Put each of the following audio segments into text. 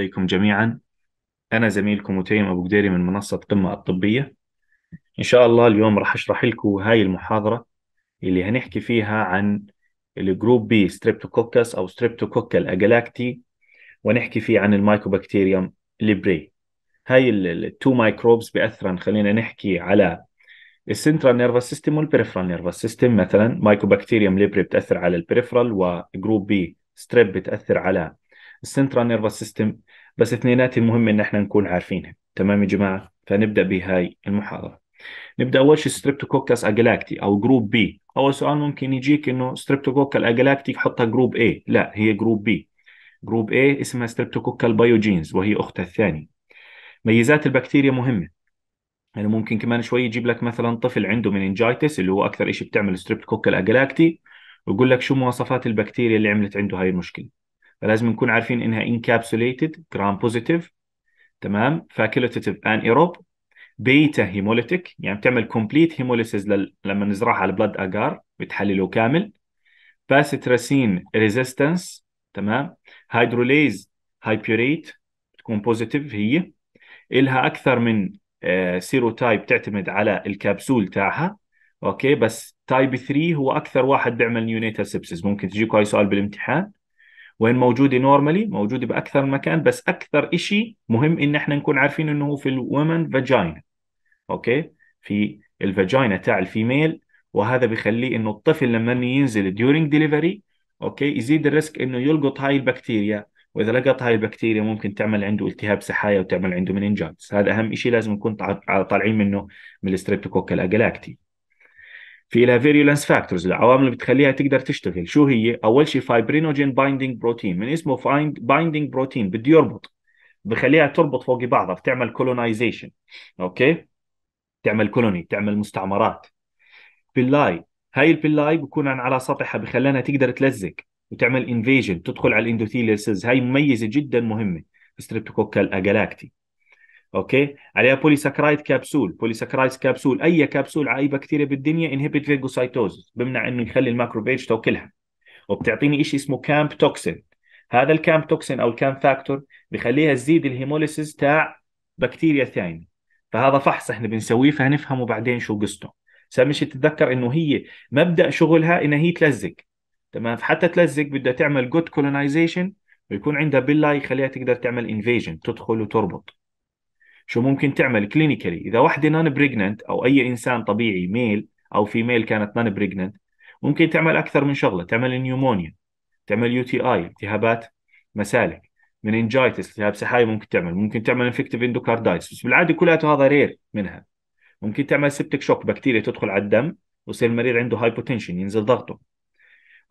عليكم جميعا أنا زميلكم وتيم أبو قديري من منصة قمة الطبية إن شاء الله اليوم راح أشرح لكم هاي المحاضرة اللي هنحكي فيها عن الجروب بي ستريبتوكوكس أو ستريبتوكوكا أجلاكتي ونحكي فيه عن المايكوبكتيريوم ليبري هاي التو مايكروبس بأثرا خلينا نحكي على السنترال نيرفس سيستم والبريفرال نيرفس سيستم مثلا مايكوبكتيريوم ليبري بتاثر على البريفرال وجروب بي ستريب بتاثر على السنترال نيرفس سيستم بس اثنيناتهم مهمة ان احنا نكون عارفينها تمام يا جماعه فنبدا بهاي المحاضره نبدا اول شيء ستريبتوكوكس اجلاكتي او جروب بي اول سؤال ممكن يجيك انه ستريبتوكوكال اجلاكتي حطها جروب اي لا هي جروب بي جروب اي اسمها ستريبتوكوكال بايوجينز وهي اختها الثانيه ميزات البكتيريا مهمه يعني ممكن كمان شوي يجيب لك مثلا طفل عنده انجايتس اللي هو اكثر شيء بتعمل ستريبتوكوكال اجلاكتي ويقول لك شو مواصفات البكتيريا اللي عملت عنده هاي المشكله فلازم نكون عارفين انها انكابسوليتد جرام بوزيتيف تمام فاكولتيف ان ايروب بيتا هيموليتيك يعني بتعمل كومبليت هيموليسيز لل... لما نزرعها على البلد اجار بتحلله كامل باستراسين ريزيستنس تمام هيدروليز هايبيوريت تكون بوزيتيف هي الها اكثر من سيرو آه، تايب تعتمد على الكبسول تاعها اوكي بس تايب 3 هو اكثر واحد بيعمل نيونيتال سيبسز ممكن تجيكم اي سؤال بالامتحان وين موجوده نورمالي موجوده باكثر مكان بس اكثر شيء مهم ان احنا نكون عارفين انه هو في الومن فاجينا اوكي في الفاجينا تاع الفيميل وهذا بخليه انه الطفل لما ينزل ديورينج ديليفري اوكي يزيد الريسك انه يلقط هاي البكتيريا واذا لقط هاي البكتيريا ممكن تعمل عنده التهاب سحايا وتعمل عنده مننجايتس هذا اهم شيء لازم نكون طالعين منه من الستريبتوكوكال اجلاكتي في لها فيريولانس فاكتورز العوامل اللي بتخليها تقدر تشتغل شو هي؟ اول شيء فايبرينوجين بايندينج بروتين من اسمه فايند بايندينج بروتين بده يربط بخليها تربط فوق بعضها بتعمل كولونايزيشن اوكي؟ تعمل كولوني تعمل مستعمرات بلاي هاي البلاي بكون على سطحها بخلينا تقدر تلزق وتعمل انفيجن تدخل على الاندوثيليا سيلز هاي مميزه جدا مهمه ستريبتوكوكال اجالاكتي اوكي عليها بوليساكرايد كابسول بوليساكرايد كابسول اي كابسول على اي بكتيريا بالدنيا انهبيت فيجوسايتوزس بمنع انه يخلي الماكروفيج تاكلها وبتعطيني شيء اسمه كامب توكسين هذا الكامب توكسين او الكامب فاكتور بخليها تزيد الهيموليسيس تاع بكتيريا ثانيه فهذا فحص احنا بنسويه فهنفهمه بعدين شو قصته سامش تتذكر انه هي مبدا شغلها انها هي تلزق تمام حتى تلزق بدها تعمل جود كولونايزيشن ويكون عندها بالله يخليها تقدر تعمل انفيجن تدخل وتربط شو ممكن تعمل كلينيكالي اذا وحده نان بريجننت او اي انسان طبيعي ميل او فيميل كانت نان بريجننت ممكن تعمل اكثر من شغله تعمل نيومونيا تعمل يو تي اي التهابات مسالك انجايتس التهاب سحايب ممكن تعمل ممكن تعمل انفكتيف اندوكاردايتس بس بالعاده كلها هذا رير منها ممكن تعمل سبتك شوك بكتيريا تدخل على الدم ويصير المريض عنده هايبوتنشن ينزل ضغطه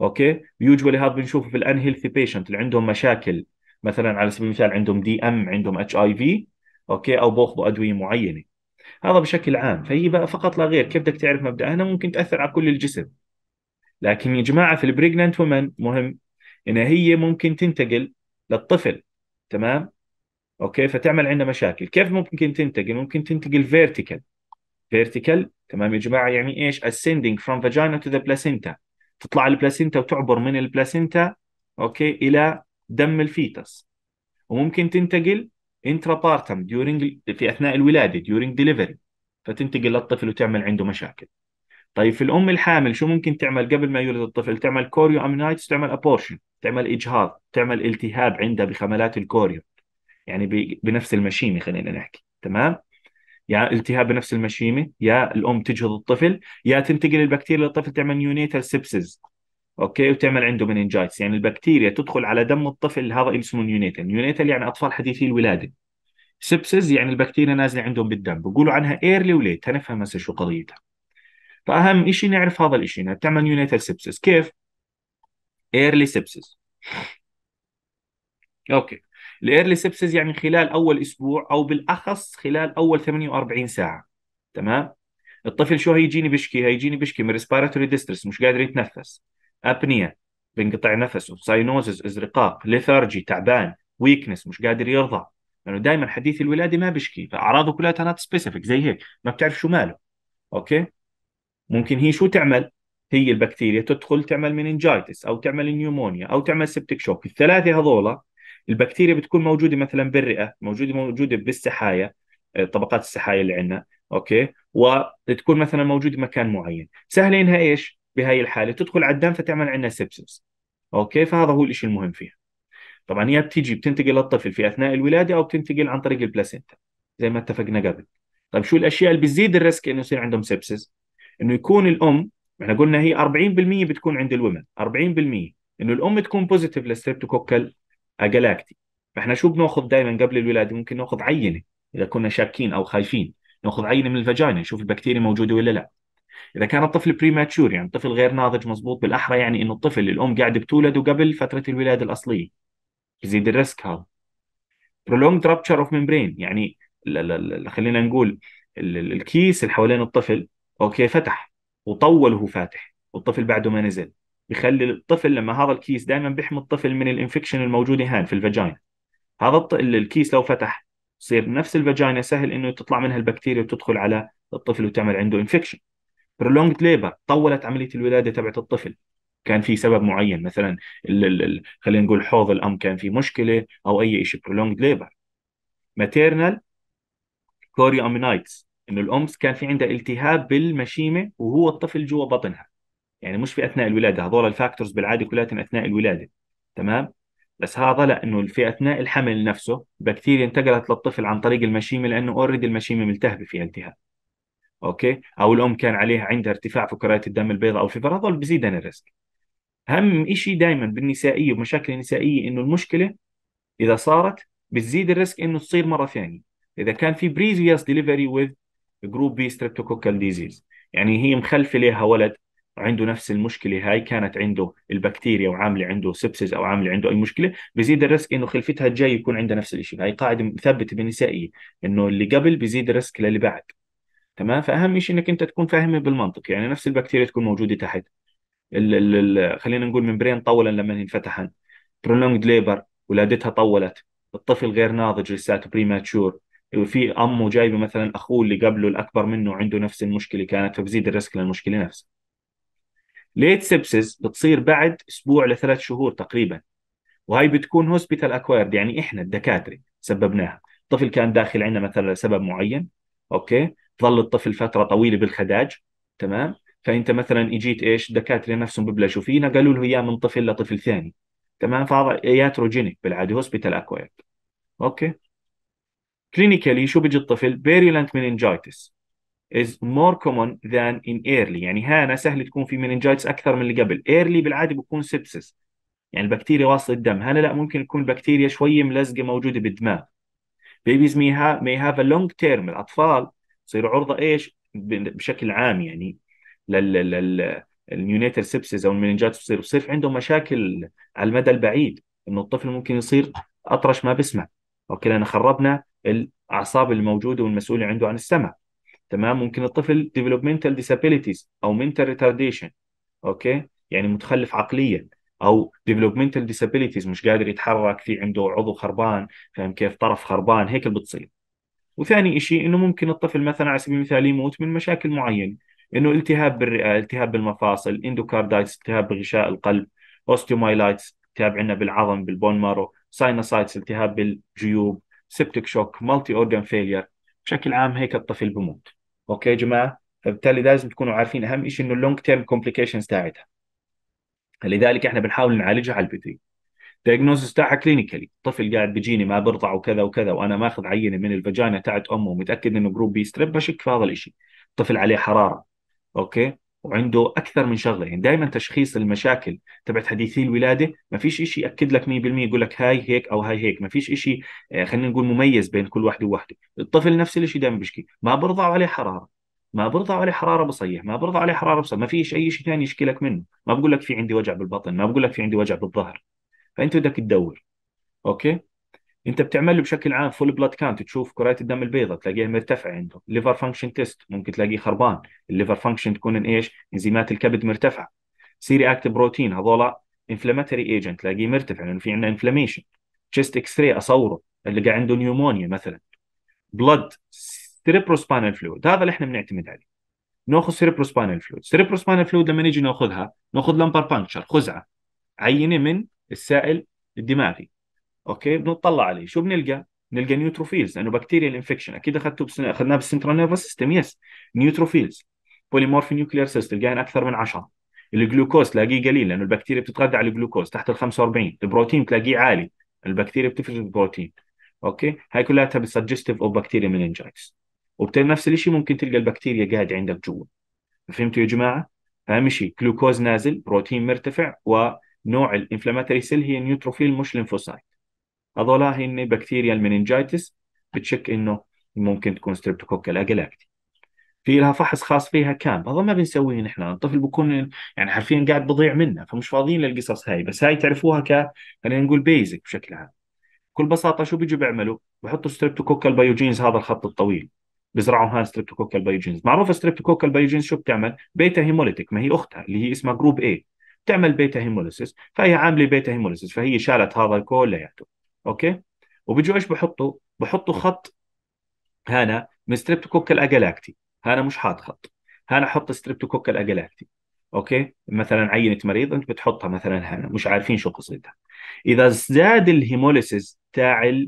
اوكي يوجوالي هذا بنشوفه في هيلثي بيشنت اللي عندهم مشاكل مثلا على سبيل المثال عندهم دي ام عندهم اتش اي في اوكي او باخذوا ادويه معينه هذا بشكل عام فهي بقى فقط لا غير كيف بدك تعرف مبدأ هنا ممكن تاثر على كل الجسم لكن يا جماعه في البريجننت وومن مهم انها هي ممكن تنتقل للطفل تمام اوكي فتعمل عندنا مشاكل كيف ممكن تنتقل ممكن تنتقل فيرتيكال فيرتيكال تمام يا جماعه يعني ايش ascending from vagina to the placenta تطلع البلاسينتا وتعبر من البلاسينتا اوكي الى دم الفيتس وممكن تنتقل intrapartum during في اثناء الولاده during delivery فتنتقل للطفل وتعمل عنده مشاكل طيب في الام الحامل شو ممكن تعمل قبل ما يولد الطفل تعمل كوريو امينايتس تعمل ابورشن تعمل اجهاض تعمل التهاب عندها بخملات الكوريو يعني بنفس المشيمه خلينا نحكي تمام يا التهاب بنفس المشيمه يا الام تجهض الطفل يا تنتقل البكتيريا للطفل تعمل نيونيتال سبسز اوكي وتعمل عنده مننجايتس يعني البكتيريا تدخل على دم الطفل هذا اسمه نيونيتال نيونيتال يعني اطفال حديثي الولاده سبسز يعني البكتيريا نازله عندهم بالدم بقولوا عنها ايرلي وليت هنفهم هسه شو قضيتها فاهم شيء نعرف هذا الشيء انها بتعمل نيونيتال سبسز كيف ايرلي سبسز اوكي الايرلي سبسز يعني خلال اول اسبوع او بالاخص خلال اول 48 ساعه تمام الطفل شو هيجيني بشكي هيجيني بشكي من ريسبيراتوري ديستريس مش قادر يتنفس ابنيا بينقطع نفسه ساينوزز ازرقاق ليثارجي تعبان ويكنس مش قادر يرضع لانه يعني دائما حديث الولاده ما بيشكي فاعراضه كلها نوت سبيسيفيك زي هيك ما بتعرف شو ماله اوكي ممكن هي شو تعمل هي البكتيريا تدخل تعمل مننجايتس او تعمل نيومونيا او تعمل سبتيك شوك الثلاثه هذول البكتيريا بتكون موجوده مثلا بالرئه موجوده موجوده بالسحايا آه، طبقات السحايا اللي عندنا اوكي وتكون مثلا موجوده مكان معين سهل انها ايش بهاي الحاله تدخل على الدم فتعمل عندنا سبسس اوكي فهذا هو الشيء المهم فيها طبعا هي بتيجي بتنتقل للطفل في اثناء الولاده او بتنتقل عن طريق البلاسينتا زي ما اتفقنا قبل طيب شو الاشياء اللي بتزيد الريسك انه يصير عندهم سبسس انه يكون الام احنا قلنا هي 40% بتكون عند الومن 40% انه الام تكون بوزيتيف للستريبتوكوكال اجلاكتي فاحنا شو بناخذ دائما قبل الولاده ممكن ناخذ عينه اذا كنا شاكين او خايفين ناخذ عينه من الفجاينه نشوف البكتيريا موجوده ولا لا اذا كان الطفل بريماتشور يعني الطفل غير ناضج مضبوط بالاحرى يعني انه الطفل الام قاعده بتولده قبل فتره الولاده الاصليه بزيد الريسك هذا prolonged rupture of membrane يعني لا لا لا خلينا نقول الكيس اللي حوالين الطفل اوكي فتح وطول وهو فاتح والطفل بعده ما نزل بخلي الطفل لما هذا الكيس دائما بيحمي الطفل من الانفكشن الموجوده هان في الفاجاين هذا الكيس لو فتح يصير نفس الفاجينا سهل انه تطلع منها البكتيريا وتدخل على الطفل وتعمل عنده انفكشن برولونجد ليبر طولت عمليه الولاده تبعت الطفل كان في سبب معين مثلا خلينا نقول حوض الام كان في مشكله او اي شيء برولونجد ليبر ماتيرنال كوريومينايتس انه الام كان في عندها التهاب بالمشيمه وهو الطفل جوا بطنها يعني مش في اثناء الولاده هذول الفاكتورز بالعاده كلها اثناء الولاده تمام بس هذا لا انه في اثناء الحمل نفسه بكتيريا انتقلت للطفل عن طريق المشيمه لانه اوريدي المشيمه ملتهبه فيها التهاب اوكي او الام كان عليها عندها ارتفاع فكريات الدم البيضاء او في هذول بزيد الريسك اهم شيء دائما بالنسائيه ومشاكل النسائيه انه المشكله اذا صارت بتزيد الريسك انه تصير مره ثانيه اذا كان في بريفيوس ديليفري وذ جروب بي ستريبتوكوكال ديزيز يعني هي مخلفه لها ولد وعنده نفس المشكله هاي كانت عنده البكتيريا وعامله عنده سبسز او عامله عنده اي مشكله بزيد الريسك انه خلفتها الجاي يكون عندها نفس الشيء هاي قاعده مثبته بالنسائيه انه اللي قبل بزيد الريسك للي بعد تمام فاهم شيء انك انت تكون فاهم بالمنطق يعني نفس البكتيريا تكون موجوده تحت الـ الـ الـ خلينا نقول ممبرين طولا لما انفتحن برولونجد ليبر ولادتها طولت الطفل غير ناضج لساته بريماتشور في امه جايبه مثلا اخوه اللي قبله الاكبر منه عنده نفس المشكله كانت فبزيد الريسك للمشكله نفسها ليت سبسس بتصير بعد اسبوع لثلاث شهور تقريبا وهي بتكون هوسبيتال اكوايرد يعني احنا الدكاتره سببناها الطفل كان داخل عندنا مثلا لسبب معين اوكي ظل الطفل فتره طويله بالخداج تمام فانت مثلا اجيت ايش دكاتره نفسهم ببلشوا فينا قالوا له اياه من طفل لطفل ثاني تمام فهذا ياتروجينيك بالعاده هوسبيتال اكوايت اوكي كلينيكالي شو بيجي الطفل virulent meningitis is more common than in early يعني هنا سهل تكون في meningitis اكثر من اللي قبل early بالعاده بكون سبسس يعني البكتيريا واصله الدم هنا لا ممكن تكون البكتيريا شويه ملزقه موجوده بالدماغ babies مي هاف may have a long term الاطفال تصير عرضه ايش بشكل عام يعني للنيونيتال سيبسيس او المننجات تصير تصير عندهم مشاكل على المدى البعيد انه الطفل ممكن يصير اطرش ما بسمع لان خربنا الاعصاب الموجوده والمسؤوله عنده عن السمع تمام ممكن الطفل ديفلوبمنتال ديسابيليتيز او منتال ريتارديشن اوكي يعني متخلف عقليا او ديفلوبمنتال ديسابيليتيز مش قادر يتحرك في عنده عضو خربان فاهم كيف طرف خربان هيك اللي بتصير وثاني شيء انه ممكن الطفل مثلا على سبيل المثال يموت من مشاكل معينه انه التهاب بالرئه التهاب بالمفاصل اندوكاردايتس التهاب بغشاء القلب اوستيومايلايتس التهاب عندنا بالعظم بالبون مارو ساينوسايتس التهاب بالجيوب سبتك شوك مالتي اورجان فيلير بشكل عام هيك الطفل بموت اوكي يا جماعه فبالتالي لازم تكونوا عارفين اهم شيء انه اللونج تيرم كومبليكيشنز تاعتها لذلك احنا بنحاول نعالجها على البدري دايجنوزس تاعها كلينيكالي طفل قاعد بيجيني ما برضع وكذا وكذا وانا ماخذ عينه من الفجاينا تاعت امه ومتاكد انه جروب بي ستريب بشك في هذا الشيء طفل عليه حراره اوكي وعنده اكثر من شغله يعني دائما تشخيص المشاكل تبعت حديثي الولاده ما فيش شيء ياكد لك 100% يقول لك هاي هيك او هاي هيك ما فيش شيء آه، خلينا نقول مميز بين كل وحده ووحده الطفل نفس الشيء دائما بيشكي ما برضع عليه حراره ما برضع عليه حراره بصيح ما برضع عليه حراره بصيح ما فيش اي شيء ثاني يشكي لك منه ما بقول لك في عندي وجع بالبطن ما بقول لك في عندي وجع بالظهر فانت بدك تدور اوكي انت بتعمل له بشكل عام فول بلاد كانت تشوف كريات الدم البيضاء تلاقيها مرتفعه عنده ليفر فانكشن تيست ممكن تلاقيه خربان الليفر فانكشن تكون ايش انزيمات الكبد مرتفعه سي اكت بروتين هذول انفلاماتوري ايجنت تلاقيه مرتفع لانه في عندنا انفلاميشن تشيست اكس راي اصوره اللي قاعد عنده نيومونيا مثلا بلد سيريبروسبانال فلويد هذا اللي احنا بنعتمد عليه ناخذ سيريبروسبانال فلويد سيريبروسبانال فلويد لما نيجي ناخذها ناخذ لمبر بانكشر خزعه عينه من السائل الدماغي اوكي بنطلع عليه شو بنلقى بنلقى نيوتروفيلز لانه بكتيريال انفكشن اكيد اخذته بس... اخذناه بالسنترال نيرفس سيستم يس نيوتروفيلز بوليمورفي نيوكلير سيلز تلقاهن اكثر من 10 الجلوكوز تلاقيه قليل لانه البكتيريا بتتغذى على الجلوكوز تحت ال 45 البروتين تلاقيه عالي البكتيريا بتفرز البروتين اوكي هاي كلها بالسجستيف او بكتيريا مننجايتس وبنفس الشيء ممكن تلقى البكتيريا قاعد عندك جوا فهمتوا يا جماعه اهم شيء جلوكوز نازل بروتين مرتفع و نوع الانفلاماتوري سيل هي نيوتروفيل مش ليمفوسايت هذولا هن بكتيريا المننجايتس بتشك انه ممكن تكون ستريبتوكوكال اجلاكتي في لها فحص خاص فيها كام هذا ما بنسويه نحن الطفل بكون يعني حرفيا قاعد بضيع منا فمش فاضيين للقصص هاي بس هاي تعرفوها ك خلينا نقول بيزك بشكل عام بكل بساطه شو بيجوا بيعملوا بحطوا ستريبتوكوكال بايوجينز هذا الخط الطويل بزرعوا هاي ستريبتوكوكال بايوجينز معروف ستريبتوكوكال بايوجينز شو بتعمل بيتا هيموليتيك ما هي اختها اللي هي اسمها جروب اي تعمل بيتا هيموليسيس فهي عامله بيتا هيموليسيس فهي شالت هذا كلياته اوكي وبيجوا ايش بحطوا بحطوا خط هنا من ستريبتوكوك الاجالاكتي هنا مش حاط خط هنا حط ستريبتوكوك الاجالاكتي اوكي مثلا عينه مريض انت بتحطها مثلا هنا مش عارفين شو قصتها اذا ازداد الهيموليسيس تاع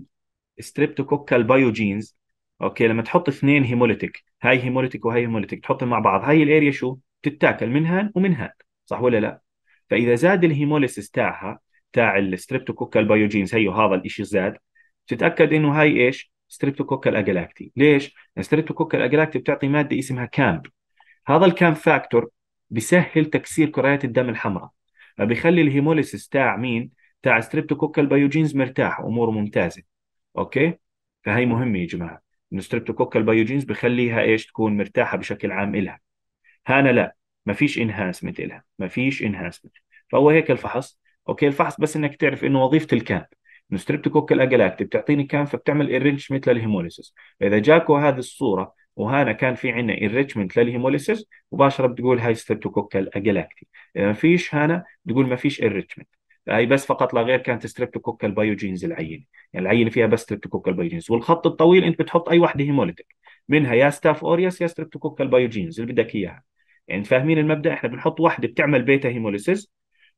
الستريبتوكوك البايوجينز اوكي لما تحط اثنين هيموليتيك هاي هيموليتيك وهاي هيموليتيك تحطهم مع بعض هاي الاريا شو بتتاكل من هان ومن هان صح ولا لا فاذا زاد الهيموليسيس تاعها تاع الستريبتوكوكال بايوجينز هيو هذا الشيء زاد تتاكد انه هاي ايش؟ ستريبتوكوكال اجلاكتي، ليش؟ ستريبتوكوكال اجلاكتي بتعطي ماده اسمها كامب. هذا الكامب فاكتور بيسهل تكسير كريات الدم الحمراء، فبيخلي الهيموليسيس تاع مين؟ تاع ستريبتوكوكال بايوجينز مرتاح اموره ممتازه. اوكي؟ فهي مهمه يا جماعه، انه ستريبتوكوكال بايوجينز بخليها ايش؟ تكون مرتاحه بشكل عام الها. هانا لا، ما فيش انهانسمنت الها، ما فيش انهانسمنت. فهو هيك الفحص اوكي الفحص بس انك تعرف انه وظيفه الكان انه ستريبتوكوكال اجلاكتي بتعطيني كان فبتعمل انريتشمنت للهيموليسيس فاذا جاكو هذه الصوره وهنا كان في عندنا انريتشمنت للهيموليسيس مباشره بتقول هاي ستريبتوكوكال اجلاكتي اذا ما فيش هنا بتقول ما فيش انريتشمنت هاي بس فقط لا غير كانت ستريبتوكوكال بايوجينز العينه يعني العينه فيها بس ستريبتوكوكال بايوجينز والخط الطويل انت بتحط اي وحده هيموليتك منها يا ستاف اورياس يا ستريبتوكوكال بايوجينز اللي بدك اياها يعني فاهمين المبدا احنا بنحط وحده بتعمل بيتا هيموليسيس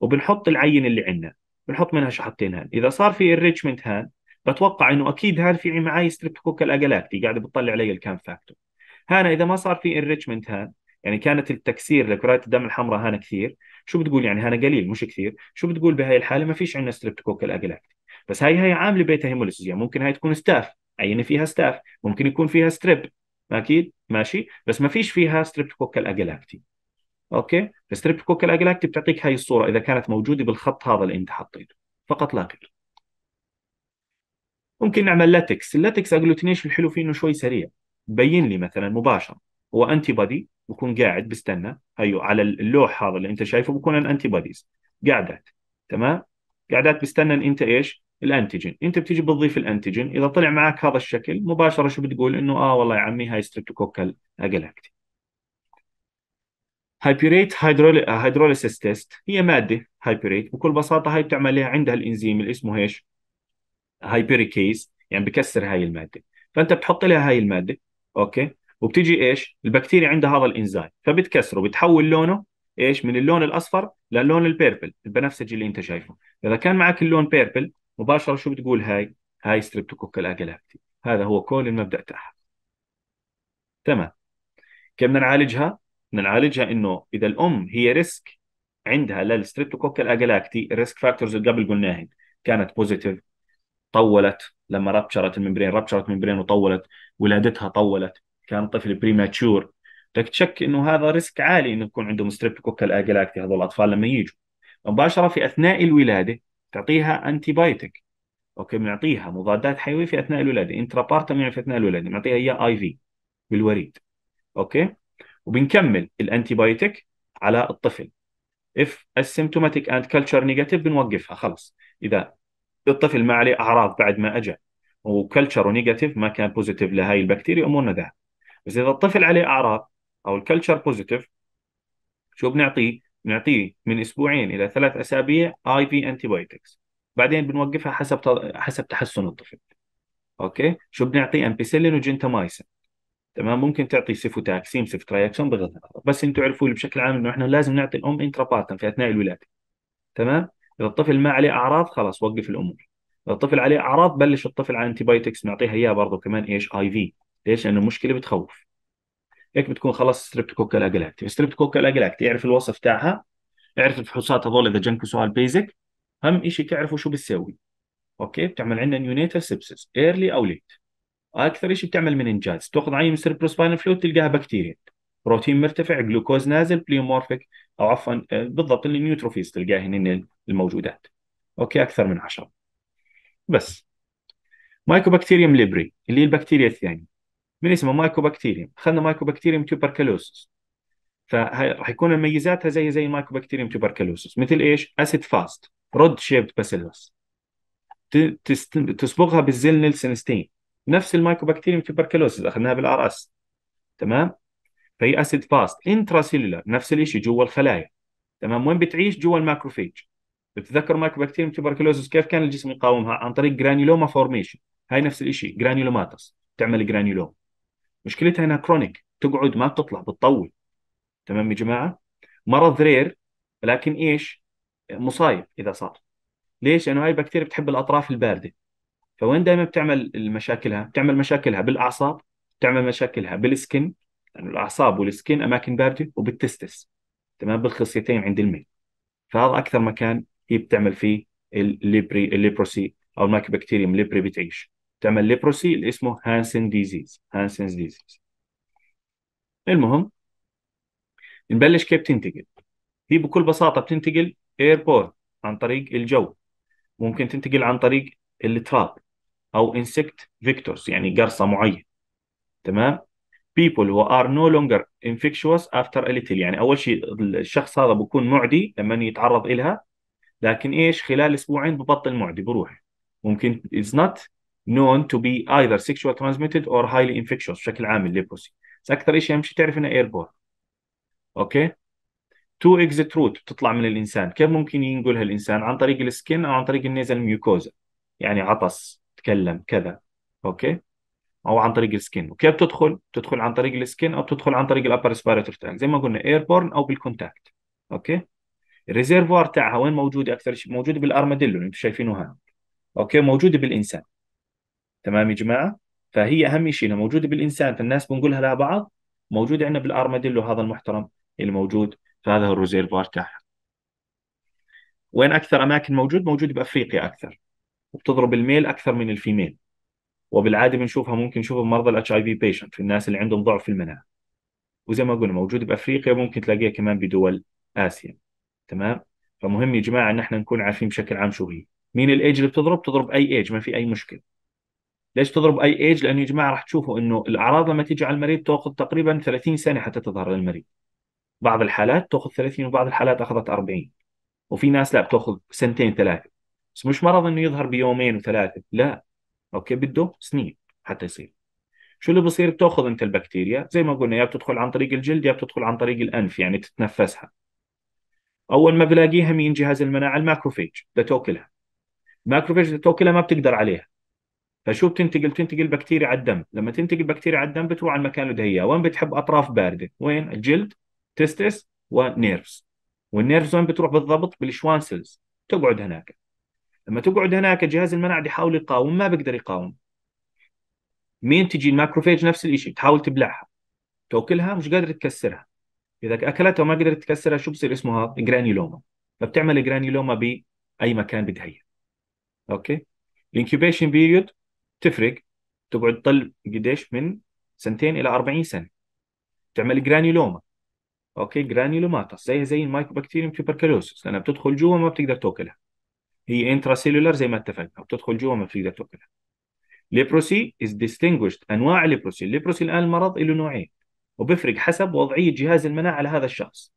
وبنحط العينه اللي عندنا بنحط منها شحطتين هان اذا صار في انريتشمنت هان بتوقع انه اكيد هان في معي ستريبتوكوكال اجالاكتي قاعده بتطلع علي الكام فاكتور هانا اذا ما صار في انريتشمنت هان يعني كانت التكسير لكريات الدم الحمراء هانا كثير شو بتقول يعني هانا قليل مش كثير شو بتقول بهاي الحاله ما فيش عندنا ستريبتوكوكال اجلاكتي بس هاي هاي عامله بيتا هيموليسيس يعني ممكن هاي تكون ستاف عينه فيها ستاف ممكن يكون فيها ستريب اكيد ماشي بس ما فيش فيها ستريبتوكوكال اجلاكتي اوكي فستريب كوكا الاجلاكتي بتعطيك هاي الصوره اذا كانت موجوده بالخط هذا اللي انت حطيته فقط لا غير ممكن نعمل لاتكس اللاتكس اجلوتينيشن الحلو فيه انه شوي سريع بين لي مثلا مباشره هو انتي بادي بكون قاعد بستنى هيو على اللوح هذا اللي انت شايفه بكون الانتي باديز قاعدات تمام قاعدات بستنى انت ايش الانتيجين انت بتيجي بتضيف الانتيجين اذا طلع معك هذا الشكل مباشره شو بتقول انه اه والله يا عمي هاي ستريبتوكوكال اجلاكتي هايبريت هيدروليسيس تيست هي ماده هايبريت بكل بساطه هاي بتعمل لها عندها الانزيم اللي اسمه ايش؟ هايبريكيز يعني بكسر هاي الماده فانت بتحط لها هاي الماده اوكي وبتيجي ايش؟ البكتيريا عندها هذا الانزيم فبتكسره بتحول لونه ايش؟ من اللون الاصفر للون البيربل البنفسجي اللي انت شايفه اذا كان معك اللون بيربل مباشره شو بتقول هاي؟ هاي ستريبتوكوكال اجلاكتي هذا هو كل المبدا تاعها تمام كيف بدنا نعالجها؟ نعالجها انه اذا الام هي ريسك عندها للستريبتوكوكال اجلاكتي الريسك فاكتورز اللي قبل قلناها كانت بوزيتيف طولت لما ربشرت الممبرين ربشرت الممبرين وطولت ولادتها طولت كان طفل بريماتشور بدك تشك انه هذا ريسك عالي انه يكون عندهم ستريبتوكوكال اجلاكتي هذول الاطفال لما يجوا مباشره في اثناء الولاده تعطيها انتي بايتك اوكي بنعطيها مضادات حيويه في اثناء الولاده انترا بارتم يعني في اثناء الولاده بنعطيها اياه اي في بالوريد اوكي وبنكمل الانتي على الطفل اف اسيمتوماتيك اند كلتشر نيجاتيف بنوقفها خلص اذا الطفل ما عليه اعراض بعد ما اجى وكلتشر ونيجاتيف ما كان بوزيتيف لهي البكتيريا امورنا ذهب بس اذا الطفل عليه اعراض او الكلتشر بوزيتيف شو بنعطيه؟ بنعطيه من اسبوعين الى ثلاث اسابيع اي في انتي بعدين بنوقفها حسب حسب تحسن الطفل اوكي شو بنعطيه امبيسلين وجنتامايسين تمام ممكن تعطي سيفوتاكسين سيفترياكسون بغض النظر بس انتم تعرفوا لي بشكل عام انه احنا لازم نعطي الام انتراباتن في اثناء الولاده تمام اذا الطفل ما عليه اعراض خلاص وقف الامور اذا الطفل عليه اعراض بلش الطفل على انتي بايوتكس نعطيها اياه برضه كمان ايش اي في ليش لانه المشكله بتخوف هيك بتكون خلص ستريبتوكوكال اجلاكتي ستريبتوكوكال اجلاكتي اعرف الوصف تاعها اعرف الفحوصات هذول اذا جنكو سؤال بيزك اهم شيء تعرفوا شو بتسوي اوكي بتعمل عندنا نيونيتال سيبسس ايرلي او ليت اكثر شيء بتعمل من انجاز تاخذ عينه من سيربروسباينال فلويد تلقاها بكتيريا بروتين مرتفع جلوكوز نازل بليومورفيك او عفوا آه، بالضبط النيوتروفيز تلقاها هنا الموجودات اوكي اكثر من 10 بس مايكوبكتيريوم ليبري اللي هي البكتيريا الثانيه من اسمها مايكوبكتيريوم اخذنا مايكوبكتيريوم توبركلوسس فراح يكون ميزاتها زي زي مايكوبكتيريوم توبركلوسس مثل ايش؟ اسيد فاست رود شيبت باسيلس تصبغها بالزل نيلسن ستين نفس المايكوبكتيريوم تيوبركلوسيس اخذناها بالار اس تمام فهي اسيد فاست انتراسيلولار نفس الشيء جوا الخلايا تمام وين بتعيش جوا الماكروفيج بتتذكر مايكوبكتيريوم تيوبركلوسيس كيف كان الجسم يقاومها عن طريق جرانيولوما فورميشن هاي نفس الشيء جرانيولوماتس تعمل جرانيولوم مشكلتها انها كرونيك تقعد ما بتطلع بتطول تمام يا جماعه مرض رير لكن ايش مصايب اذا صار ليش؟ لانه هاي البكتيريا بتحب الاطراف البارده فوين دائما بتعمل مشاكلها؟ بتعمل مشاكلها بالاعصاب بتعمل مشاكلها بالسكن لانه يعني الاعصاب والسكن اماكن بارده وبالتستس تمام بالخصيتين عند المي فهذا اكثر مكان هي بتعمل فيه الليبري الليبروسي او المايكوبكتيريوم ليبري بتعيش بتعمل ليبروسي اللي اسمه هانسن ديزيز هانسنز ديزيز المهم نبلش كيف تنتقل هي بكل بساطه بتنتقل ايربور عن طريق الجو ممكن تنتقل عن طريق التراب او انسكت فيكتورز يعني قرصه معين تمام people who are no longer infectious after a little يعني اول شيء الشخص هذا بكون معدي لما يتعرض إلها لكن ايش خلال اسبوعين ببطل معدي بروح ممكن is not known to be either sexual transmitted or highly infectious بشكل عام الليبوسي بس اكثر شيء اهم شيء تعرف انه ايربور اوكي تو اكزيت روت بتطلع من الانسان كيف ممكن ينقلها الانسان عن طريق السكن او عن طريق النيزل ميوكوزا يعني عطس تتكلم كذا اوكي او عن طريق السكين وكيف بتدخل بتدخل عن طريق السكين او بتدخل عن طريق الابر ريسبيراتوري ترانك زي ما قلنا ايربورن او بالكونتاكت اوكي الريزرفوار تاعها وين موجوده اكثر شيء موجوده بالارماديلو اللي انتم شايفينه هنا اوكي موجوده بالانسان تمام يا جماعه فهي اهم شيء انها موجوده بالانسان فالناس بنقولها لبعض موجوده عندنا بالارماديلو هذا المحترم اللي موجود فهذا هو الريزرفوار تاعها وين اكثر اماكن موجود موجود بافريقيا اكثر وبتضرب الميل اكثر من الفيميل وبالعاده بنشوفها ممكن نشوفها بمرضى الاتش اي في بيشنت الناس اللي عندهم ضعف في المناعه وزي ما قلنا موجود بافريقيا ممكن تلاقيها كمان بدول اسيا تمام فمهم يا جماعه ان احنا نكون عارفين بشكل عام شو هي مين الايج اللي بتضرب بتضرب اي ايج ما في اي مشكله ليش تضرب اي ايج لانه يا جماعه راح تشوفوا انه الاعراض لما تيجي على المريض تاخذ تقريبا 30 سنه حتى تظهر للمريض بعض الحالات تاخذ 30 وبعض الحالات اخذت 40 وفي ناس لا بتاخذ سنتين ثلاثه بس مش مرض انه يظهر بيومين وثلاثه لا اوكي بده سنين حتى يصير شو اللي بصير بتاخذ انت البكتيريا زي ما قلنا يا بتدخل عن طريق الجلد يا بتدخل عن طريق الانف يعني تتنفسها اول ما بلاقيها مين جهاز المناعه الماكروفيج بدها تاكلها الماكروفيج بدها تاكلها ما بتقدر عليها فشو بتنتقل بتنتقل بكتيريا على الدم لما تنتقل بكتيريا على الدم بتروح على المكان اللي بدها اياه وين بتحب اطراف بارده وين الجلد تستس ونيرفز والنيرفز وين بتروح بالضبط بالشوان سيلز تقعد هناك لما تقعد هناك الجهاز المناعي يحاول يقاوم ما بيقدر يقاوم مين تجي الماكروفيج نفس الشيء تحاول تبلعها تاكلها مش قادر تكسرها اذا اكلتها وما قدرت تكسرها شو بصير اسمها جرانيولوما فبتعمل جرانيولوما باي مكان بدها اياه اوكي الانكيوبيشن بيريود تفرق تقعد تطل قديش من سنتين الى 40 سنه تعمل جرانيولوما اوكي جرانيولوماتا زي زي المايكوبكتيريوم تيبركلوسس لانها بتدخل جوا ما بتقدر تاكلها هي انترا سيلولار زي ما اتفقنا بتدخل جوا ما بتقدر تاكلها ليبروسي از ديستنجوشد انواع الليبروسي الليبروسي الان المرض له نوعين وبيفرق حسب وضعيه جهاز المناعه لهذا الشخص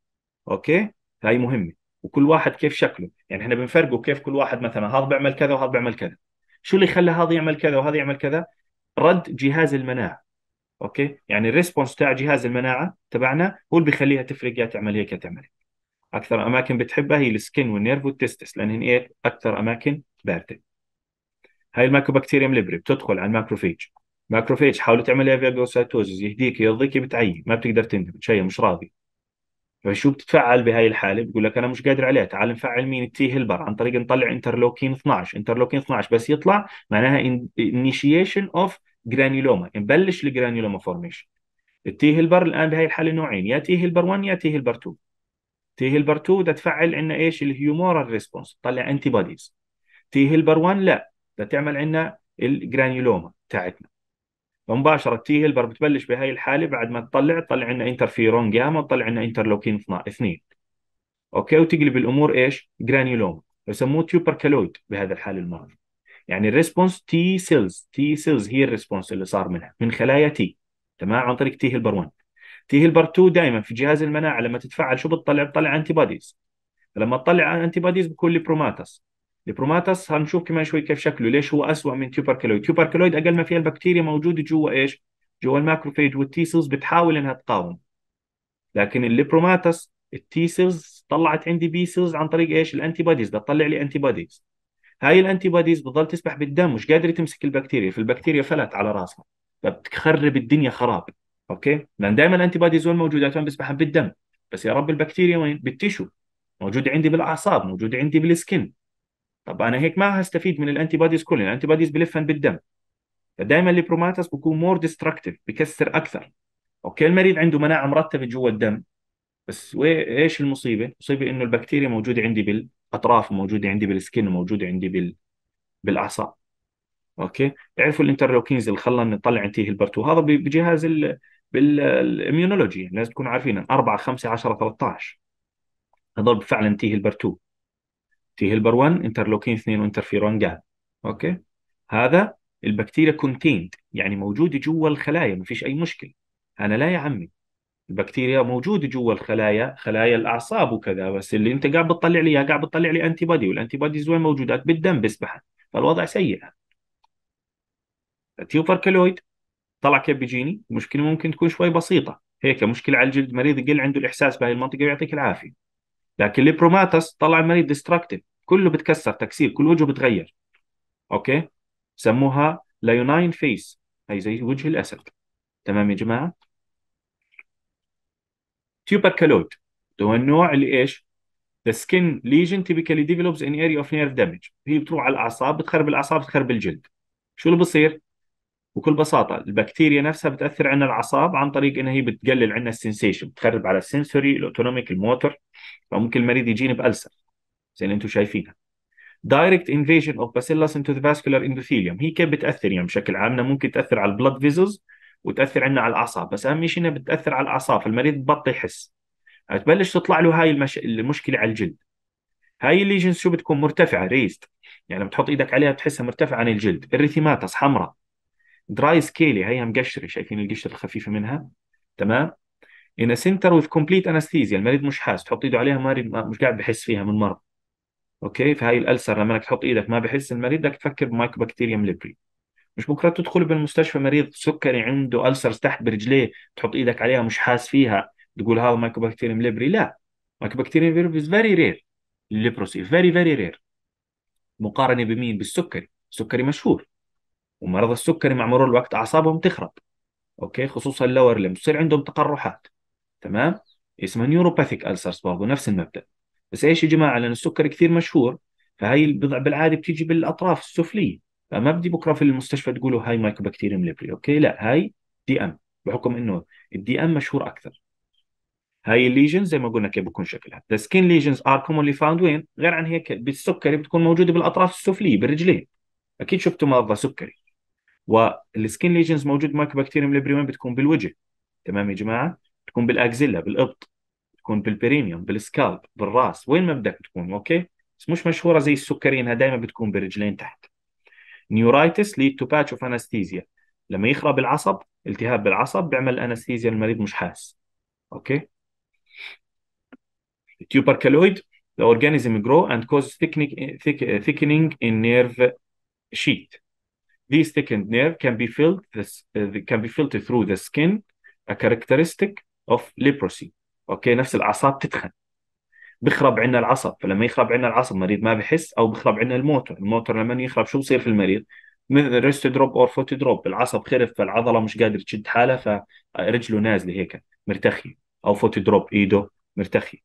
اوكي هاي مهمه وكل واحد كيف شكله يعني احنا بنفرقه كيف كل واحد مثلا هذا بيعمل كذا وهذا بيعمل كذا شو اللي خلى هذا يعمل كذا وهذا يعمل كذا رد جهاز المناعه اوكي يعني الريسبونس تاع جهاز المناعه تبعنا هو اللي بيخليها تفرق يا تعمل هيك يا تعمل هيك اكثر اماكن بتحبها هي السكن والنيرف والتستس هن ايه اكثر اماكن بارده هاي المايكوبكتيريم ليبري بتدخل على الماكروفيج ماكروفيج حاول تعمل فيجوسايتوزيس يهديك يرضيك بتعي ما بتقدر تندمج هي مش راضي فشو بتتفعل بهاي الحاله بقول لك انا مش قادر عليها تعال نفعل مين التي هيلبر عن طريق نطلع انترلوكين 12 انترلوكين 12 بس يطلع معناها انيشيشن اوف جرانيولوما نبلش الجرانيولوما فورميشن التي هيلبر الان بهاي الحاله نوعين يا تي هيلبر 1 يا تي هيلبر 2 تي هيلبر 2 بدها تفعل عندنا ايش الهيومورال ريسبونس تطلع انتي بوديز تي هيلبر 1 لا بدها تعمل عندنا الجرانيولوما تاعتنا مباشره تي هيلبر بتبلش بهاي الحاله بعد ما تطلع تطلع عندنا انترفيرون جاما وتطلع عندنا انترلوكين 2 اوكي وتقلب الامور ايش جرانيولوما يسموه تيوبركالويد بهذا الحال الماضي يعني الريسبونس تي سيلز تي سيلز هي الريسبونس اللي صار منها من خلايا تي تمام عن طريق تي هيلبر 1 تي هيلبر 2 دائما في جهاز المناعه لما تتفعل شو بتطلع؟ بتطلع انتي بوديز فلما تطلع انتي بوديز بكون البروماتس البروماتس هنشوف كمان شوي كيف شكله ليش هو أسوأ من تيوبركلويد تيوبركلويد اقل ما فيها البكتيريا موجوده جوا ايش؟ جوا الماكروفيج والتي سيلز بتحاول انها تقاوم لكن الليبروماتس التي سيلز طلعت عندي بي سيلز عن طريق ايش؟ الانتي بوديز بتطلع لي انتي بوديز هاي الانتي بوديز بتضل تسبح بالدم مش قادره تمسك البكتيريا فالبكتيريا فلت على راسها فبتخرب الدنيا خراب اوكي لان دائما الانتي بوديز وين موجوده بسبحها بالدم بس يا رب البكتيريا وين بالتيشو موجوده عندي بالاعصاب موجوده عندي بالسكن طب انا هيك ما هستفيد من الانتي بوديز كلها الانتي بوديز بلفن بالدم فدائما البروماتاس بكون مور ديستركتيف بكسر اكثر اوكي المريض عنده مناعه مرتبه جوا الدم بس ايش المصيبه؟ المصيبه انه البكتيريا موجوده عندي بالاطراف وموجوده عندي بالسكن وموجوده عندي بال... بالاعصاب اوكي اعرفوا الانترلوكينز اللي خلانا نطلع نتيه البرتو هذا بجهاز ال... بالاميونولوجي لازم تكونوا عارفين 4 5 10 13 هذول فعلا تي هيلبر 2 تي هيلبر 1 انترلوكين 2 وانترفيرون جاب اوكي هذا البكتيريا كونتيند يعني موجوده جوا الخلايا ما فيش اي مشكله انا لا يا عمي البكتيريا موجوده جوا الخلايا خلايا الاعصاب وكذا بس اللي انت قاعد بتطلع لي اياها قاعد بتطلع لي انتي بودي والانتي بوديز وين موجودات بالدم بسبحة فالوضع سيء كلويد طلع كيف بيجيني المشكله ممكن تكون شوي بسيطه هيك مشكله على الجلد مريض يقل عنده الاحساس بهي المنطقه ويعطيك العافيه لكن البروماتس طلع المريض ديستركتيف كله بتكسر تكسير كل وجهه بتغير اوكي سموها ليوناين فيس هي زي وجه الاسد تمام يا جماعه تيوبركالود هو النوع اللي ايش The skin lesion typically develops in area of nerve damage هي بتروح على الاعصاب بتخرب الاعصاب بتخرب الجلد شو اللي بصير بكل بساطه البكتيريا نفسها بتاثر عنا الاعصاب عن طريق انها هي بتقلل عنا السنسيشن بتخرب على السنسوري الاوتونوميك الموتور فممكن المريض يجيني بالسر زي اللي انتم شايفينها دايركت انفيجن اوف bacillus انتو ذا فاسكولار اندوثيليوم هي كيف بتاثر يعني بشكل عام ممكن تاثر على البلد فيزلز وتاثر عنا على الاعصاب بس اهم شيء انها بتاثر على الاعصاب فالمريض بطل يحس يعني تبلش تطلع له هاي المش... المشكله على الجلد هاي الليجنز شو بتكون مرتفعه ريست يعني بتحط ايدك عليها بتحسها مرتفعه عن الجلد الريثيماتس حمراء دراي سكيلي هيها مقشره شايفين القشره الخفيفه منها تمام ان سنتر وذ كومبليت انستيزيا المريض مش حاسس تحط ايده عليها المريض مش قاعد بحس فيها من مرض اوكي فهي الالسر لما انك تحط ايدك ما بحس المريض بدك تفكر بمايكوبكتيريم ليبري مش بكره تدخل بالمستشفى مريض سكري عنده السرز تحت برجليه تحط ايدك عليها مش حاس فيها تقول هذا مايكوبكتيريم ليبري لا مايكوبكتيريم ليبري از فيري رير الليبروسي فيري فيري رير مقارنه بمين بالسكري السكري مشهور ومرضى السكري مع مرور الوقت اعصابهم تخرب اوكي خصوصا اللور لم بصير عندهم تقرحات تمام اسمها نيوروباثيك السرز برضه نفس المبدا بس ايش يا جماعه لان السكري كثير مشهور فهي البضع بالعاده بتيجي بالاطراف السفليه فما بدي بكره في المستشفى تقولوا هاي مايكوبكتيريوم ليبري اوكي لا هاي دي ام بحكم انه الدي ام مشهور اكثر هاي الليجنز زي ما قلنا كيف بكون شكلها ذا سكين ليجنز ار كومونلي فاوند وين غير عن هيك بالسكري بتكون موجوده بالاطراف السفليه بالرجلين اكيد شفتوا مرضى سكري والسكين ليجنز موجود مايكوبكتيريوم ليبري بتكون بالوجه تمام يا جماعه بتكون بالاكزيلا بالابط بتكون بالبريميوم بالسكالب بالراس وين ما بدك بتكون اوكي بس مش مشهوره زي السكري انها دائما بتكون بالرجلين تحت نيورايتس ليد تو باتش اوف انستيزيا لما يخرب العصب التهاب بالعصب بيعمل انستيزيا المريض مش حاس اوكي تيوبركلويد the organism grow and cause thickening, thickening in nerve sheet These thickened nerve can be filled this uh, can be filtered through the skin, a characteristic of leprosy. اوكي نفس الاعصاب تدخن بخرب عندنا العصب فلما يخرب عندنا العصب المريض ما بحس او بخرب عندنا الموتور الموتور لما يخرب شو بصير في المريض مثل ريست دروب اور فوت دروب العصب خرف فالعضله مش قادر تشد حالها فرجله نازله هيك مرتخيه او فوت دروب ايده مرتخيه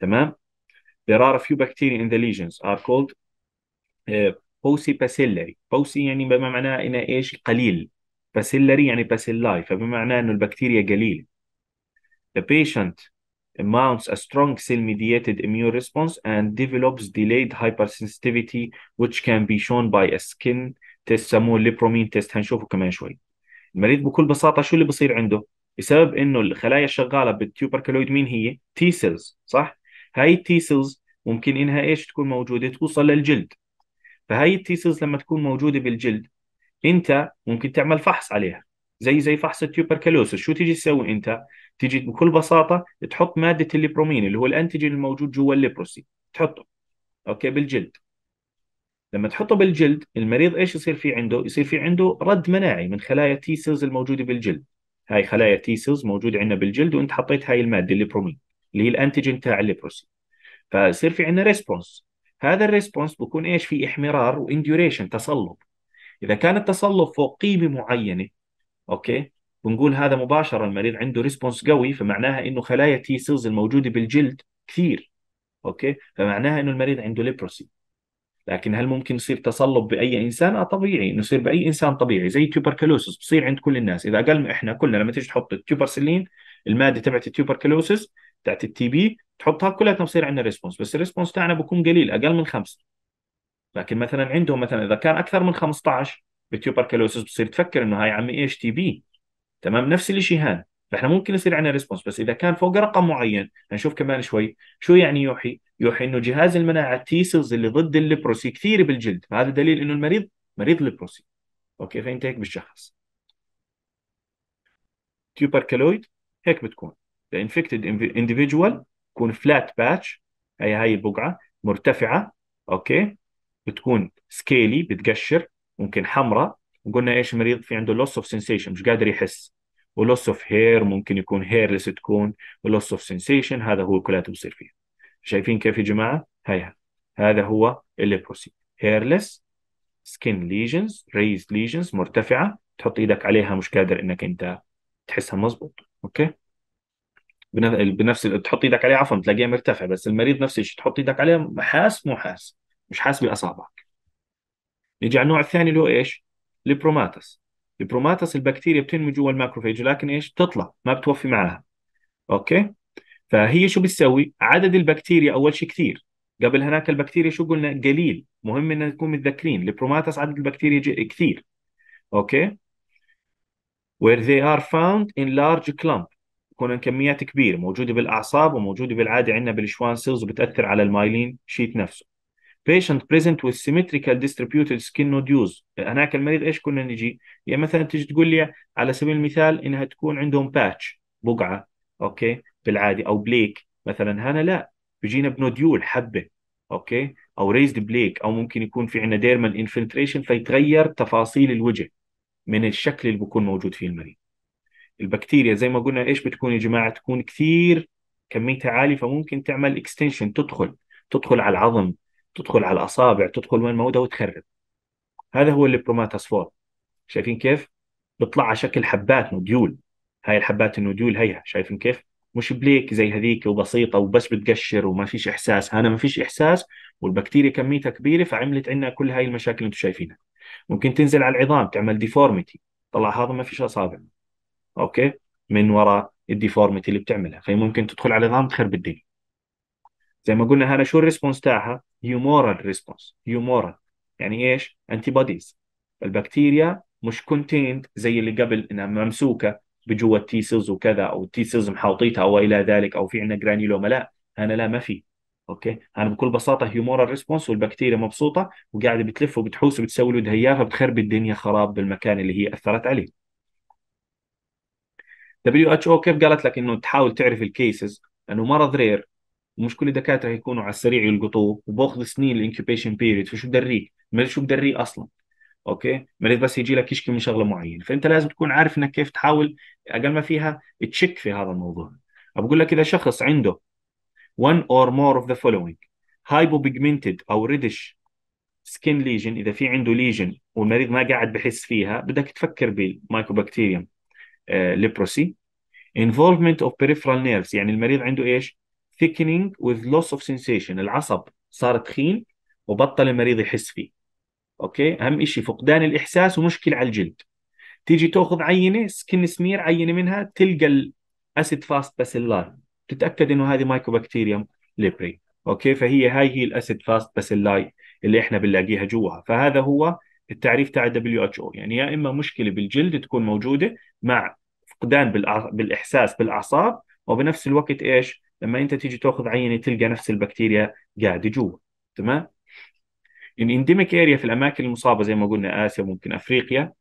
تمام There are a few bacteria in the lesions are called uh, بوسي باسيلري بوسي يعني بما معناه انه ايش قليل باسيلري يعني باسيلاي معناه انه البكتيريا قليله the patient amounts a strong cell mediated immune response and develops delayed hypersensitivity which can be shown by a skin test سموه الليبرومين تيست هنشوفه كمان شوي المريض بكل بساطه شو اللي بصير عنده بسبب انه الخلايا الشغاله بالتيوبركلويد مين هي تي سيلز صح هاي التي سيلز ممكن انها ايش تكون موجوده توصل للجلد فهي التي سيلز لما تكون موجوده بالجلد انت ممكن تعمل فحص عليها زي زي فحص التيوبركلوسس شو تيجي تسوي انت تيجي بكل بساطه تحط ماده الليبرومين اللي هو الانتيجين الموجود جوا الليبروسي تحطه اوكي بالجلد لما تحطه بالجلد المريض ايش يصير في عنده يصير في عنده رد مناعي من خلايا تي سيلز الموجوده بالجلد هاي خلايا تي سيلز موجوده عندنا بالجلد وانت حطيت هاي الماده الليبرومين اللي هي الانتيجين تاع الليبروسي فيصير في عندنا ريسبونس هذا الريسبونس بكون ايش في احمرار وانديوريشن تصلب اذا كان التصلب فوق قيمه معينه اوكي بنقول هذا مباشره المريض عنده ريسبونس قوي فمعناها انه خلايا تي سيلز الموجوده بالجلد كثير اوكي فمعناها انه المريض عنده ليبروسي لكن هل ممكن يصير تصلب باي انسان؟ اه طبيعي انه يصير باي انسان طبيعي زي التوبركلوسس بصير عند كل الناس اذا اقل احنا كلنا لما تيجي تحط التوبرسلين الماده تبعت التوبركلوسس بتاعت التي بي تحطها كلها بصير عندنا ريسبونس بس الريسبونس تاعنا بكون قليل اقل من خمسه لكن مثلا عندهم مثلا اذا كان اكثر من 15 بتيوبركلوسيس بتصير تفكر انه هاي عمي ايش تي بي تمام نفس الشيء هان فاحنا ممكن يصير عندنا ريسبونس بس اذا كان فوق رقم معين هنشوف كمان شوي شو يعني يوحي؟ يوحي انه جهاز المناعه التي سيلز اللي ضد الليبروسي كثير بالجلد فهذا دليل انه المريض مريض ليبروسي اوكي فانت هيك بتشخص تيوبركلويد هيك بتكون The infected individual تكون فلات باتش هي هاي البقعة مرتفعة اوكي بتكون سكيلي بتقشر ممكن حمراء وقلنا ايش المريض في عنده لوس اوف سنسيشن مش قادر يحس ولوس اوف هير ممكن يكون هيرلس تكون ولوس اوف سنسيشن هذا هو الكلات بصير فيها شايفين كيف يا جماعه هي هذا هو الليبروسي هيرلس سكين ليجنز ريز ليجنز مرتفعه تحط ايدك عليها مش قادر انك انت تحسها مزبوط اوكي بنفس تحط ايدك عليه عفوا بتلاقيها مرتفع بس المريض نفس الشيء تحط ايدك عليه حاس مو حاس مش حاس باصابعك نيجي على النوع الثاني اللي هو ايش؟ البروماتس البروماتس البكتيريا بتنمو جوا الماكروفيج لكن ايش؟ تطلع ما بتوفي معاها اوكي؟ فهي شو بتسوي؟ عدد البكتيريا اول شيء كثير قبل هناك البكتيريا شو قلنا؟ قليل مهم ان نكون متذكرين البروماتس عدد البكتيريا كثير اوكي؟ where they are found in large clump تكون كميات كبيره موجوده بالاعصاب وموجوده بالعاده عندنا بالشوان سيلز وبتاثر على المايلين شيت نفسه patient present with symmetrical distributed skin nodules هناك المريض ايش كنا نجي يعني مثلا تيجي تقول لي على سبيل المثال انها تكون عندهم باتش بقعه اوكي بالعادي او بليك مثلا هنا لا بيجينا بنوديول حبه اوكي او ريزد بليك او ممكن يكون في عندنا ديرمال انفلتريشن فيتغير تفاصيل الوجه من الشكل اللي بكون موجود فيه المريض البكتيريا زي ما قلنا ايش بتكون يا جماعه تكون كثير كميتها عاليه فممكن تعمل اكستنشن تدخل تدخل على العظم تدخل على الاصابع تدخل وين ما ودها وتخرب هذا هو الليبروماتاسفور شايفين كيف بيطلع على شكل حبات نوديول هاي الحبات النوديول هيها شايفين كيف مش بليك زي هذيك وبسيطه وبس بتقشر وما فيش احساس هنا ما فيش احساس والبكتيريا كميتها كبيره فعملت عندنا كل هاي المشاكل اللي انتم شايفينها ممكن تنزل على العظام تعمل ديفورميتي طلع هذا ما فيش اصابع اوكي من وراء الديفورميتي اللي بتعملها فهي ممكن تدخل على نظام تخرب الدنيا زي ما قلنا هنا شو الريسبونس تاعها هيومورال ريسبونس هيومورال يعني ايش انتي بوديز البكتيريا مش كونتيند زي اللي قبل انها ممسوكه بجوا التي سيلز وكذا او التي سيلز محاوطيتها او الى ذلك او في عندنا جرانيولوما لا هنا لا ما في اوكي انا بكل بساطه هيومورال ريسبونس والبكتيريا مبسوطه وقاعده بتلف وبتحوس وبتسوي اللي بدها اياها بتخرب الدنيا خراب بالمكان اللي هي اثرت عليه دبليو اتش او كيف قالت لك انه تحاول تعرف الكيسز لانه مرض رير ومش كل الدكاتره يكونوا على السريع يلقطوه وباخذ سنين الانكيبيشن بيريد فشو بدريك؟ ما شو بدريك اصلا اوكي مريض بس يجي لك يشكي من شغله معينه فانت لازم تكون عارف انك كيف تحاول اقل ما فيها تشك في هذا الموضوع بقول لك اذا شخص عنده one or more of the following hypopigmented او reddish skin lesion اذا في عنده ليجن والمريض ما قاعد بحس فيها بدك تفكر بالمايكوبكتيريوم ليبروسي آه، involvement of peripheral nerves يعني المريض عنده ايش thickening with loss of sensation العصب صار تخين وبطل المريض يحس فيه اوكي اهم شيء فقدان الاحساس ومشكله على الجلد تيجي تاخذ عينه سكن سمير عينه منها تلقى الاسيد فاست باسيلاي تتاكد انه هذه مايكوبكتيريوم ليبري اوكي فهي هاي هي الاسيد فاست باسيلاي اللي احنا بنلاقيها جواها فهذا هو التعريف تاع دبليو اتش او يعني يا اما مشكله بالجلد تكون موجوده مع فقدان بالاحساس بالاعصاب وبنفس الوقت ايش لما انت تيجي تاخذ عينه تلقى نفس البكتيريا قاعده جوا تمام يعني انديميك اريا في الاماكن المصابه زي ما قلنا اسيا ممكن افريقيا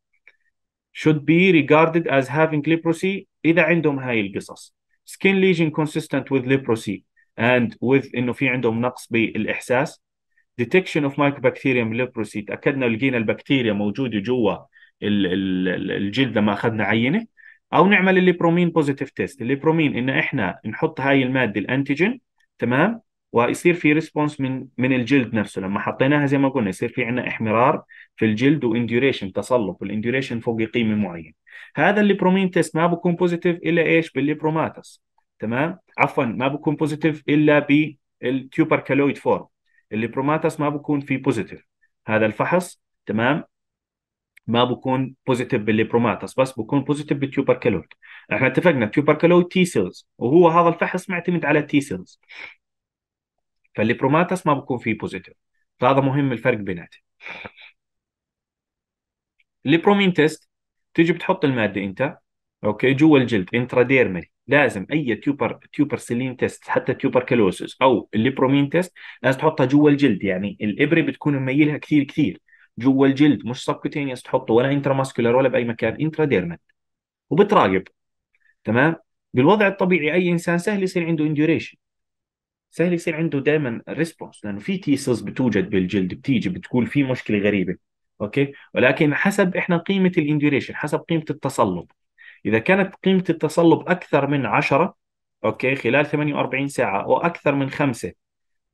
should be regarded as having leprosy اذا عندهم هاي القصص skin lesion consistent with leprosy and with انه في عندهم نقص بالاحساس ديتكشن اوف مايكرو ليبروسي تاكدنا لقينا البكتيريا موجوده جوا الجلد لما اخذنا عينه او نعمل الليبرومين بوزيتيف تيست الليبرومين ان احنا نحط هاي الماده الانتيجين تمام ويصير في ريسبونس من من الجلد نفسه لما حطيناها زي ما قلنا يصير في عندنا احمرار في الجلد وانديوريشن تصلب والانديوريشن فوق قيمه معينه هذا الليبرومين تيست ما بكون بوزيتيف الا ايش بالليبروماتس تمام عفوا ما بكون بوزيتيف الا كالويد فورم البروماتاس ما بكون في بوزيتيف هذا الفحص تمام ما بكون بوزيتيف بالبروماتاس بس بكون بوزيتيف بالتيوبركلويد احنا اتفقنا التيوبركلويد تي سيلز وهو هذا الفحص معتمد على التي سيلز فالبروماتاس ما بكون فيه بوزيتيف فهذا مهم الفرق بيناتهم البرومين تيست تيجي بتحط الماده انت اوكي جوا الجلد انتراديرمي لازم اي تيوبر تيوبر سيلين تيست حتى تيوبر كلوسس او الليبرومين تيست لازم تحطها جوا الجلد يعني الابره بتكون مميلها كثير كثير جوا الجلد مش سبكوتينيس تحطه ولا انترا ماسكولار ولا باي مكان انترا ديرمت وبتراقب تمام بالوضع الطبيعي اي انسان سهل يصير عنده انديوريشن سهل يصير عنده دائما ريسبونس لانه في تي سيلز بتوجد بالجلد بتيجي بتقول في مشكله غريبه اوكي ولكن حسب احنا قيمه الانديوريشن حسب قيمه التسلط إذا كانت قيمة التصلب أكثر من 10 أوكي خلال 48 ساعة واكثر من 5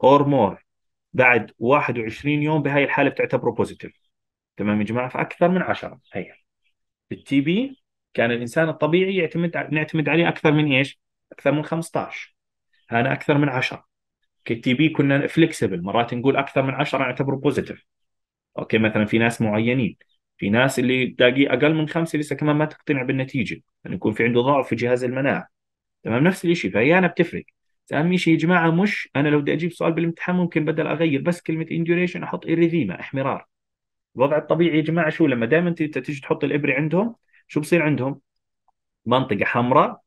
اور مور بعد 21 يوم بهاي الحالة بتعتبره بوزيتيف تمام يا جماعة فأكثر من 10 هي بالتي بي كان الإنسان الطبيعي يعتمد نعتمد عليه أكثر من إيش؟ أكثر من 15 هنا أكثر من 10 تي بي كنا فليكسبل مرات نقول اكثر من 10 نعتبره بوزيتيف اوكي مثلا في ناس معينين في ناس اللي تلاقيه اقل من خمسه لسه كمان ما تقتنع بالنتيجه لانه يعني يكون في عنده ضعف في جهاز المناعه تمام نفس الشيء فهي انا بتفرق اهم شيء يا جماعه مش انا لو بدي اجيب سؤال بالامتحان ممكن بدل اغير بس كلمه انديوريشن احط اريثيما احمرار الوضع الطبيعي يا جماعه شو لما دائما انت تيجي تحط الابره عندهم شو بصير عندهم؟ منطقه حمراء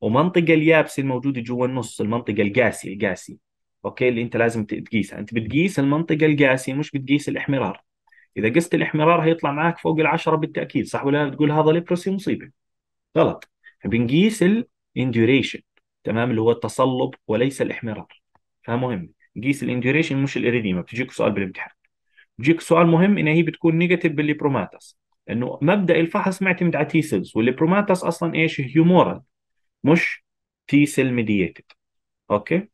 ومنطقه اليابسه الموجوده جوا النص المنطقه القاسيه القاسيه اوكي اللي انت لازم تقيسها انت بتقيس المنطقه القاسيه مش بتقيس الاحمرار اذا قست الاحمرار هيطلع معك فوق العشرة بالتاكيد صح ولا بتقول هذا ليبروسي مصيبه غلط بنقيس الانديوريشن تمام اللي هو التصلب وليس الاحمرار فمهم نقيس الانديوريشن مش الاريديما بتجيك سؤال بالامتحان بيجيك سؤال مهم ان هي بتكون نيجاتيف بالليبروماتاس لانه مبدا الفحص معتمد على تي سيلز والليبروماتاس اصلا ايش هيومورال مش تي سيل ميديتد اوكي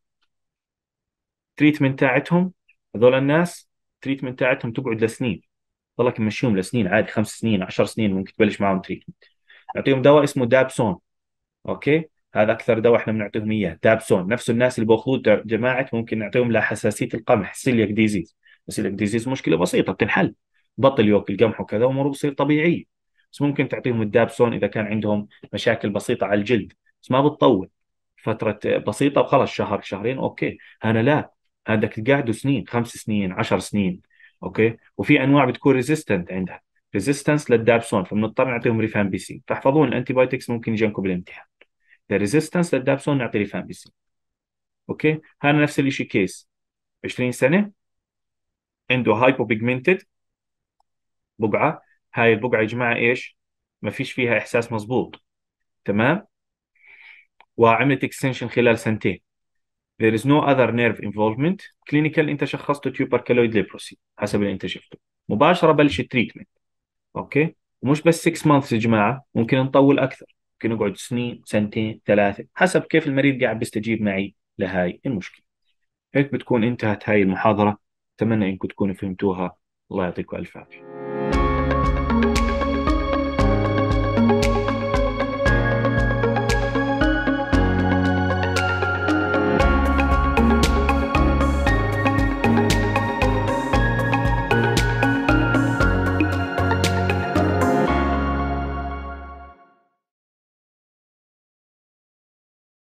تريتمنت تاعتهم هذول الناس التريتمنت تاعتهم تقعد لسنين ضلك مشيهم لسنين عادي خمس سنين عشر سنين ممكن تبلش معهم تريتمنت نعطيهم دواء اسمه دابسون اوكي هذا اكثر دواء احنا بنعطيهم اياه دابسون نفس الناس اللي باخذوه جماعه ممكن نعطيهم لحساسيه القمح سيليك ديزيز سيليك ديزيز مشكله بسيطه بتنحل بطل ياكل قمح وكذا واموره بتصير طبيعيه بس ممكن تعطيهم الدابسون اذا كان عندهم مشاكل بسيطه على الجلد بس ما بتطول فتره بسيطه وخلص شهر شهرين اوكي انا لا هذاك قاعده سنين خمس سنين عشر سنين اوكي وفي انواع بتكون ريزيستنت عندها ريزيستنس للدابسون فبنضطر نعطيهم ريفان بي سي فاحفظون الانتي بايوتكس ممكن يجنكم بالامتحان ذا ريزيستنس للدابسون نعطي ريفان بي سي اوكي هذا نفس الشيء كيس 20 سنه عنده هايبو بيجمنتد بقعه هاي البقعه يا جماعه ايش ما فيش فيها احساس مزبوط تمام وعملت اكستنشن خلال سنتين There is no other nerve involvement. clinical انت شخصته tuberculoid leprosy حسب اللي انت شفته. مباشره بلش التريتمنت. اوكي؟ ومش بس 6 مانثس يا جماعه، ممكن نطول اكثر، ممكن نقعد سنين، سنتين، ثلاثه، حسب كيف المريض قاعد بيستجيب معي لهاي إيه المشكله. هيك بتكون انتهت هاي المحاضره، اتمنى انكم تكونوا فهمتوها، الله يعطيكم الف عافيه.